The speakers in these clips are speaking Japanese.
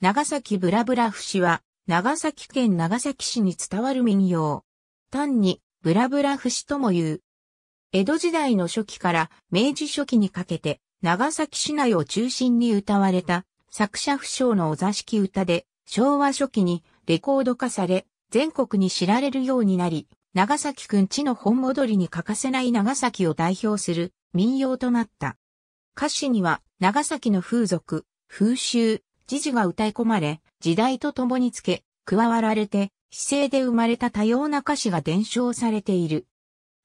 長崎ブラブラ節は、長崎県長崎市に伝わる民謡。単に、ブラブラ節とも言う。江戸時代の初期から明治初期にかけて、長崎市内を中心に歌われた、作者不詳のお座敷歌で、昭和初期にレコード化され、全国に知られるようになり、長崎くん地の本戻りに欠かせない長崎を代表する民謡となった。歌詞には、長崎の風俗、風習、時事が歌い込まれ、時代と共につけ、加わられて、姿勢で生まれた多様な歌詞が伝承されている。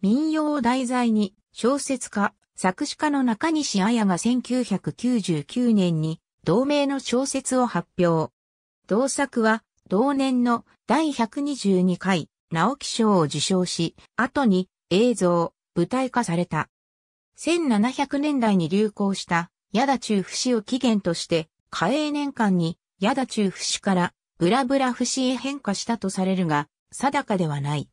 民謡を題材に、小説家、作詞家の中西彩が1999年に、同名の小説を発表。同作は、同年の第122回、直木賞を受賞し、後に映像、舞台化された。1700年代に流行した、矢田中不死を起源として、嘉永年間に、矢田中節から、ブラブラ節へ変化したとされるが、定かではない。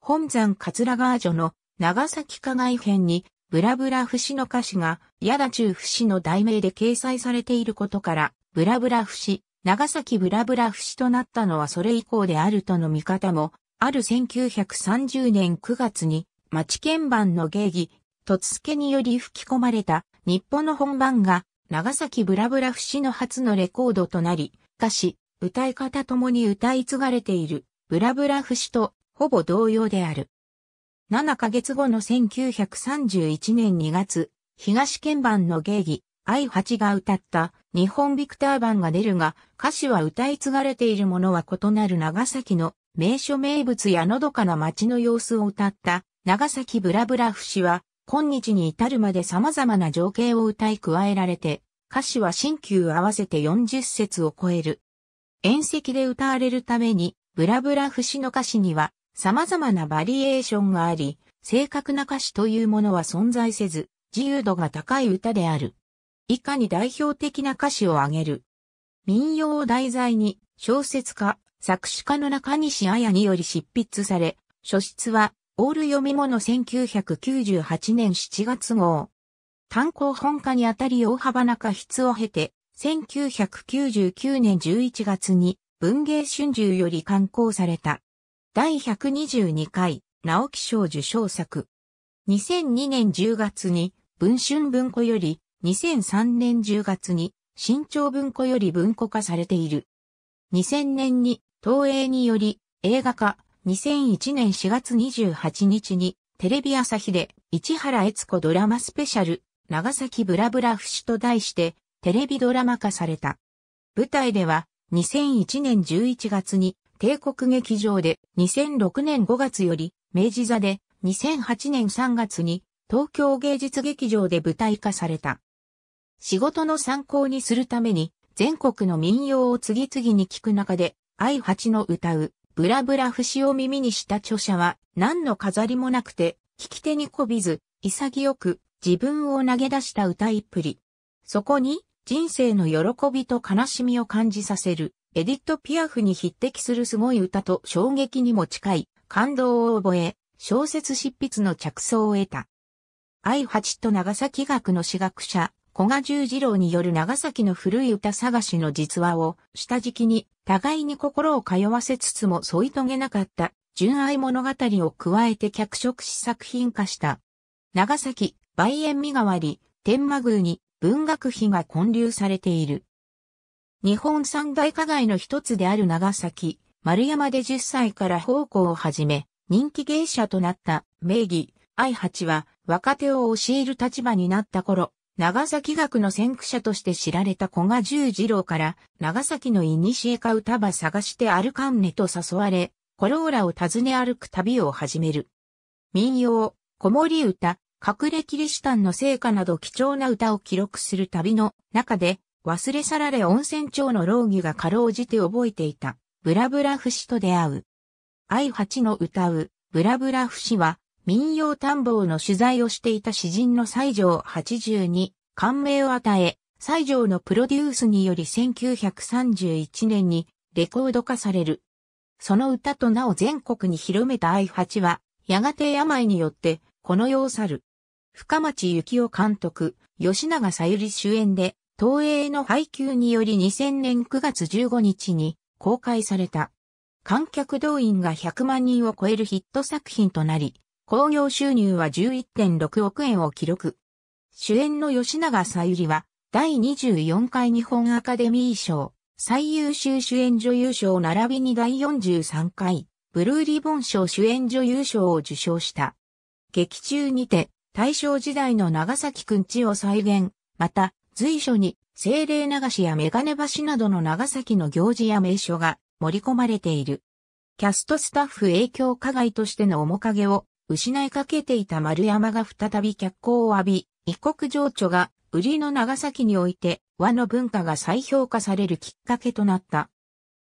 本山桂川女の長崎加害編に、ブラブラ節の歌詞が、矢田中節の題名で掲載されていることから、ブラブラ節、長崎ブラブラ節となったのはそれ以降であるとの見方も、ある1930年9月に、町鍵盤の芸儀、とつけにより吹き込まれた日本の本番が長崎ブラブラ節の初のレコードとなり、歌詞、歌い方ともに歌い継がれている、ブラブラ節とほぼ同様である。7ヶ月後の1931年2月、東鍵盤の芸妓、愛八が歌った日本ビクター版が出るが、歌詞は歌い継がれているものは異なる長崎の名所名物やのどかな街の様子を歌った長崎ブラブラ節は今日に至るまで様々な情景を歌い加えられて、歌詞は新旧合わせて40節を超える。宴席で歌われるために、ブラブラ節の歌詞には様々なバリエーションがあり、正確な歌詞というものは存在せず、自由度が高い歌である。以下に代表的な歌詞を挙げる。民謡を題材に小説家、作詞家の中西彩により執筆され、書質はオール読み物1998年7月号。単行本化にあたり大幅な過失を経て、1999年11月に文芸春秋より刊行された。第122回直木賞受賞作。2002年10月に文春文庫より、2003年10月に新潮文庫より文庫化されている。2000年に東映により映画化、2001年4月28日に、テレビ朝日で、市原悦子ドラマスペシャル、長崎ブラブラ節と題して、テレビドラマ化された。舞台では、2001年11月に、帝国劇場で、2006年5月より、明治座で、2008年3月に、東京芸術劇場で舞台化された。仕事の参考にするために、全国の民謡を次々に聞く中で、愛八の歌う、ブラブラ節を耳にした著者は、何の飾りもなくて、聞き手にこびず、潔く、自分を投げ出した歌いっぷり。そこに、人生の喜びと悲しみを感じさせる、エディット・ピアフに匹敵するすごい歌と衝撃にも近い、感動を覚え、小説執筆の着想を得た。愛八と長崎学の私学者、古賀十二郎による長崎の古い歌探しの実話を、下敷きに、互いに心を通わせつつも添い遂げなかった純愛物語を加えて脚色し作品化した。長崎、梅園見わり、天満宮に文学碑が建立されている。日本三大花街の一つである長崎、丸山で10歳から奉公を始め、人気芸者となった名義、愛八は若手を教える立場になった頃、長崎学の先駆者として知られた古賀十二郎から、長崎のイニシエか歌ば探して歩かんねと誘われ、コローラを訪ね歩く旅を始める。民謡、子守歌、隠れキリシタンの聖歌など貴重な歌を記録する旅の中で、忘れ去られ温泉町の老儀がかろうじて覚えていた、ブラブラ節と出会う。愛八の歌う、ブラブラ節は、民謡探訪の取材をしていた詩人の西条82感銘を与え、西条のプロデュースにより1931年にレコード化される。その歌となお全国に広めた愛八は、やがて病によって、この世を去る。深町幸夫監督、吉永さゆり主演で、東映の配給により2000年9月15日に公開された。観客動員が100万人を超えるヒット作品となり、興行収入は11.6億円を記録。主演の吉永さゆりは、第24回日本アカデミー賞、最優秀主演女優賞並びに第43回、ブルーリボン賞主演女優賞を受賞した。劇中にて、大正時代の長崎くんちを再現、また、随所に、精霊流しやメガネ橋などの長崎の行事や名所が盛り込まれている。キャストスタッフ影響加害としての面影を失いかけていた丸山が再び脚光を浴び、異国情緒が売りの長崎において和の文化が再評価されるきっかけとなった。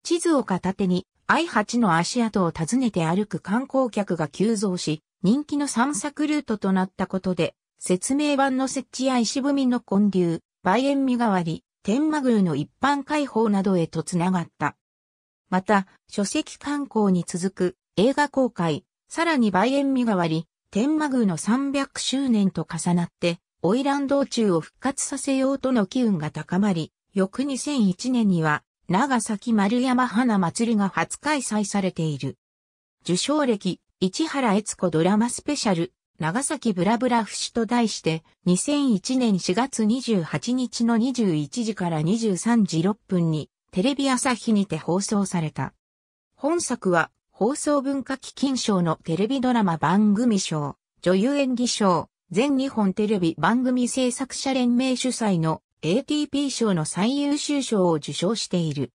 地図を片手に I8 の足跡を訪ねて歩く観光客が急増し、人気の散策ルートとなったことで、説明板の設置や石踏みの混流、梅園身代わり、天満宮の一般開放などへとつながった。また、書籍観光に続く映画公開、さらに梅園身代わり、天満宮の300周年と重なって、花魁道中を復活させようとの機運が高まり、翌2001年には、長崎丸山花祭りが初開催されている。受賞歴、市原悦子ドラマスペシャル、長崎ブラブラ節と題して、2001年4月28日の21時から23時6分に、テレビ朝日にて放送された。本作は、放送文化基金賞のテレビドラマ番組賞、女優演技賞、全日本テレビ番組制作者連盟主催の ATP 賞の最優秀賞を受賞している。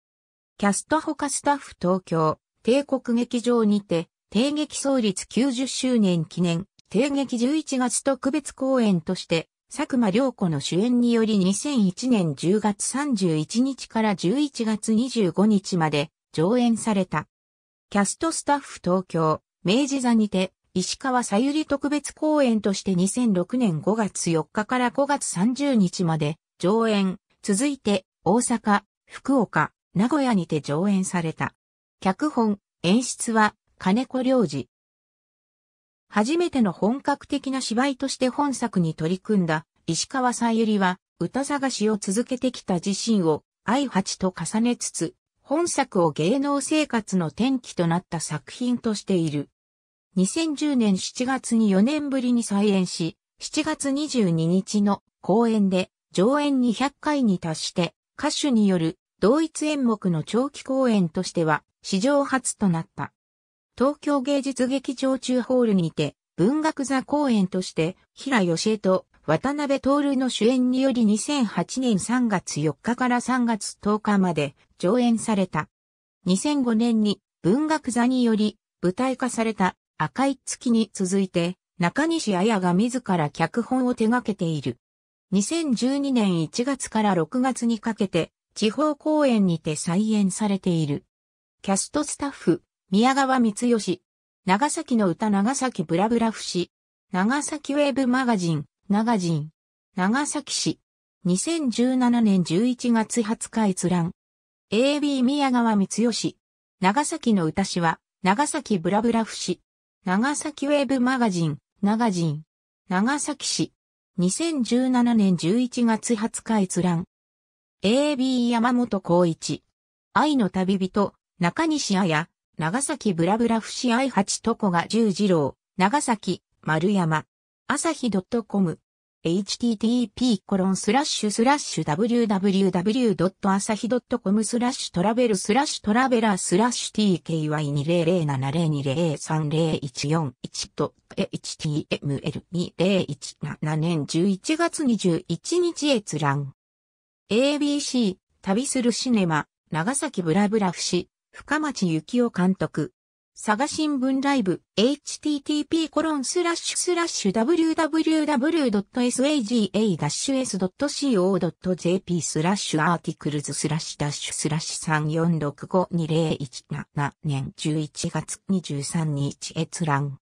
キャスト他スタッフ東京、帝国劇場にて、帝劇創立90周年記念、帝劇11月特別公演として、佐久間良子の主演により2001年10月31日から11月25日まで上演された。キャストスタッフ東京、明治座にて、石川さゆり特別公演として2006年5月4日から5月30日まで上演、続いて大阪、福岡、名古屋にて上演された。脚本、演出は金子良二。初めての本格的な芝居として本作に取り組んだ石川さゆりは歌探しを続けてきた自身を愛八と重ねつつ、本作を芸能生活の転機となった作品としている。2010年7月に4年ぶりに再演し、7月22日の公演で上演200回に達して歌手による同一演目の長期公演としては史上初となった。東京芸術劇場中ホールにて文学座公演として平義江と渡辺徹の主演により2008年3月4日から3月10日まで上演された。2005年に文学座により舞台化された赤い月に続いて、中西彩が自ら脚本を手掛けている。2012年1月から6月にかけて、地方公演にて再演されている。キャストスタッフ、宮川光義、長崎の歌長崎ブラブラ氏、長崎ウェブマガジン、長ン。長崎市、2017年11月20日閲覧。AB 宮川光義、長崎の歌詞は、長崎ブラブラ氏。長崎ウェブマガジン、長ジン、長崎市、2017年11月20日閲覧。AB 山本光一、愛の旅人、中西彩、長崎ブラブラ節愛八とこが十二郎、長崎、丸山、朝日 .com http://www.asahi.com スラッシュトラベルスラッシュトラベラースラッシュ tky200702030141 と html2017 年11月21日閲覧。ABC 旅するシネマ長崎ブラブラフ氏深町幸雄監督佐賀新聞ライブ、http コロンスラッシュスラッシュ www.saga-s.co.jp スラッシュアーティクルズスラッシュダッシュスラッシュ34652017年11月23日閲覧。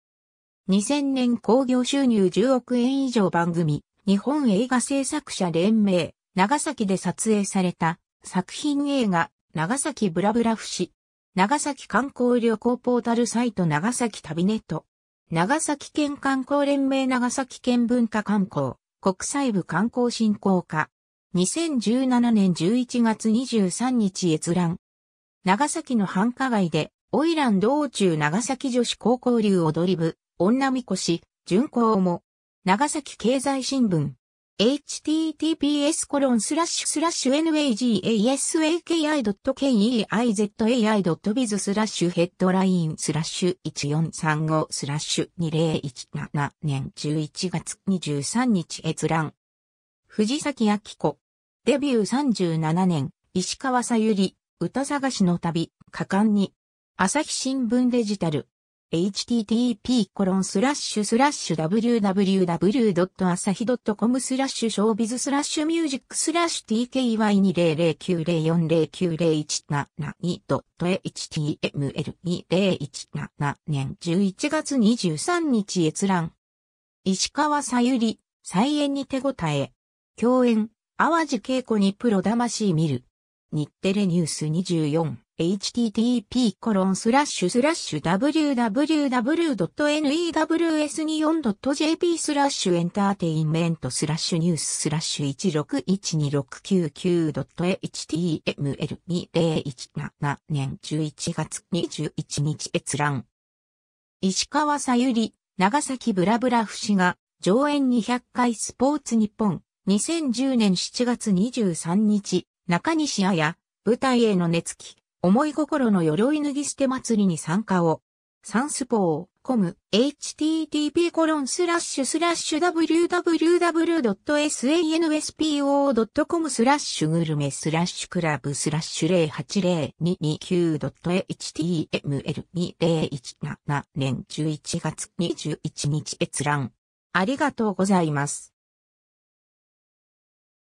2000年興行収入10億円以上番組、日本映画制作者連盟、長崎で撮影された作品映画、長崎ブラブラ節。長崎観光旅行ポータルサイト長崎旅ネット。長崎県観光連盟長崎県文化観光国際部観光振興課。2017年11月23日閲覧。長崎の繁華街で、オイラン道中長崎女子高校流踊り部、女みこし、巡行も、長崎経済新聞。https コロンスラッシュスラッシュ n a g a s a k i k e i z a i b i z スラッシュヘッドラインスラッシュ1435スラッシュ2017年11月23日閲覧。藤崎明子。デビュー37年、石川さゆり、歌探しの旅、果敢に。朝日新聞デジタル。http://www.asahi.com スラッシュショービズスラッシュミュージックスラッシュ tky200904090172.html2017 年11月23日閲覧。石川さゆり、再演に手応え。共演、淡路稽古にプロ魂見る。日テレニュース24。http://www.news24.jp コロンススララッッシシュスラッシュエンターテインメントスラッシュニューススラッシュ 16126999.html2017 年11月21日閲覧。石川さゆり、長崎ブラブラ節が、上演200回スポーツ日本、2010年7月23日、中西彩、舞台への熱気。思い心の鎧脱ぎ捨て祭りに参加を。サンスポー、コム、http コロンスラッシュスラッシュ www.sanspo.com スラッシュグルメスラッシュクラブスラッシュ 0802229.html2017 年11月21日閲覧。ありがとうございます。